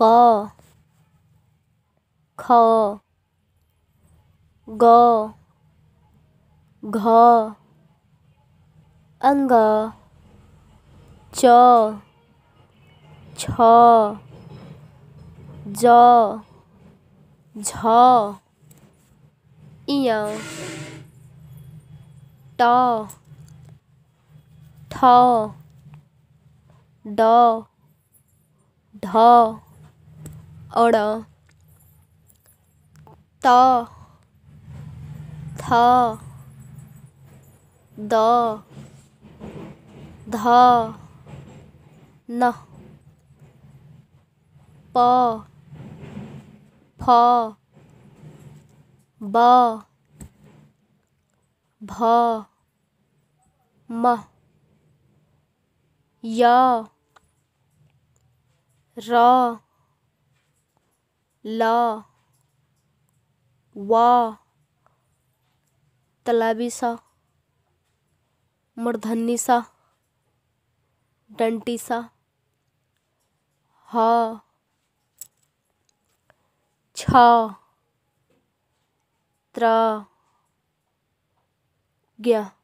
क ख ग घ अंग च छ ज झ इय ट ठ ड ढ अड़ त थ द ध न प फ ब भ म य र ला वा तलाबी सा मरधनी सा डंटी सा हा छा त्रा गया